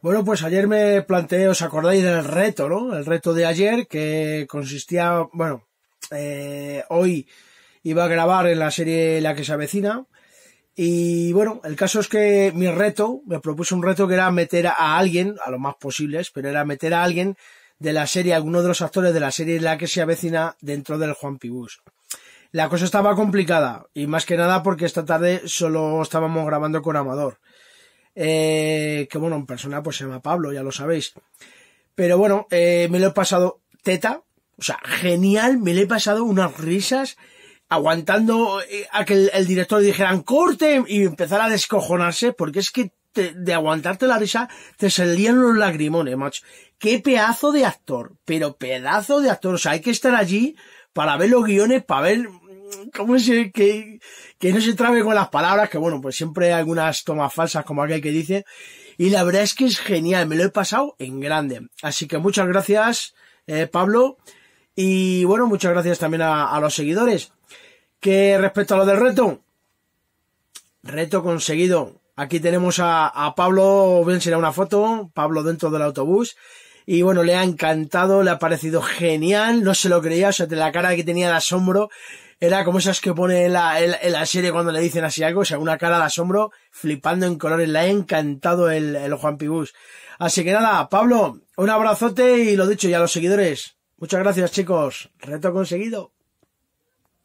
Bueno, pues ayer me planteé, os acordáis del reto, ¿no? El reto de ayer que consistía, bueno, eh, hoy iba a grabar en la serie La que se avecina. Y bueno, el caso es que mi reto, me propuse un reto que era meter a alguien, a lo más posibles, pero era meter a alguien de la serie, alguno de los actores de la serie La que se avecina dentro del Juan Pibús. La cosa estaba complicada, y más que nada porque esta tarde solo estábamos grabando con Amador eh, que bueno, en persona pues se llama Pablo, ya lo sabéis. Pero bueno, eh, me lo he pasado teta, o sea, genial, me lo he pasado unas risas aguantando eh, a que el, director dijeran corte y empezar a descojonarse, porque es que de aguantarte la risa te salían los lagrimones, macho. Qué pedazo de actor, pero pedazo de actor, o sea, hay que estar allí para ver los guiones, para ver ¿Cómo se, que, que no se trabe con las palabras? Que bueno, pues siempre hay algunas tomas falsas como aquel que dice. Y la verdad es que es genial, me lo he pasado en grande. Así que muchas gracias, eh, Pablo. Y bueno, muchas gracias también a, los seguidores. Que respecto a lo del reto, reto conseguido. Aquí tenemos a, Pablo, ven será una foto, Pablo dentro del autobús. Y bueno, le ha encantado, le ha parecido genial, no se lo creía, o sea, de la cara que tenía de asombro era como esas que pone en la, la serie cuando le dicen así algo, o sea, una cara de asombro, flipando en colores. la ha encantado el, el Juan Pibús. Así que nada, Pablo, un abrazote y lo dicho, ya a los seguidores. Muchas gracias, chicos. Reto conseguido.